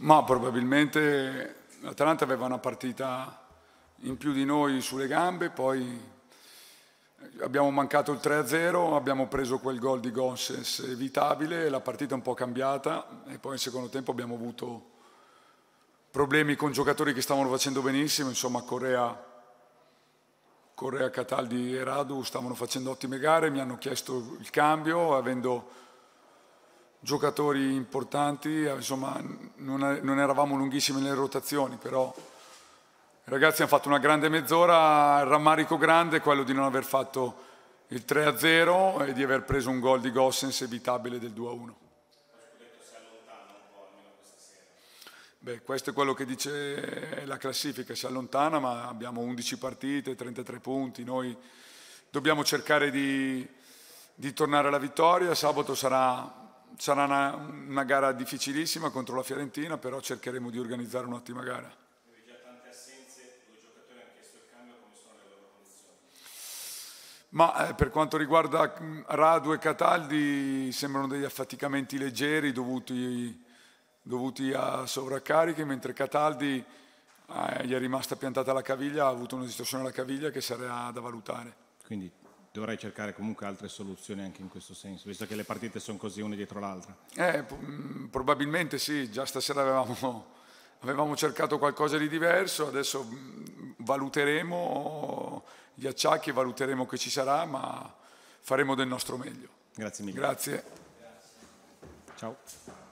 Ma probabilmente l'Atalanta aveva una partita in più di noi sulle gambe, poi abbiamo mancato il 3-0, abbiamo preso quel gol di Gonsens evitabile, la partita è un po' cambiata e poi in secondo tempo abbiamo avuto problemi con giocatori che stavano facendo benissimo, insomma Correa, Correa Cataldi e Radu stavano facendo ottime gare, mi hanno chiesto il cambio avendo giocatori importanti, eh, insomma non, non eravamo lunghissimi nelle rotazioni, però i ragazzi hanno fatto una grande mezz'ora, il rammarico grande è quello di non aver fatto il 3-0 e di aver preso un gol di Gossens evitabile del 2-1. Beh, questo è quello che dice la classifica, si allontana ma abbiamo 11 partite, 33 punti, noi dobbiamo cercare di, di tornare alla vittoria, sabato sarà sarà una, una, gara difficilissima contro la Fiorentina, però cercheremo di organizzare un'ottima gara. Ma eh, per quanto riguarda Radu e Cataldi sembrano degli affaticamenti leggeri dovuti, dovuti a sovraccarichi, mentre Cataldi eh, gli è rimasta piantata la caviglia, ha avuto una distorsione alla caviglia che sarà da valutare. Quindi dovrei cercare comunque altre soluzioni anche in questo senso, visto che le partite sono così una dietro l'altra. Eh, mm, probabilmente sì, già stasera avevamo, avevamo, cercato qualcosa di diverso, adesso mm, valuteremo gli acciacchi, valuteremo che ci sarà, ma faremo del nostro meglio. Grazie mille. Grazie. Ciao.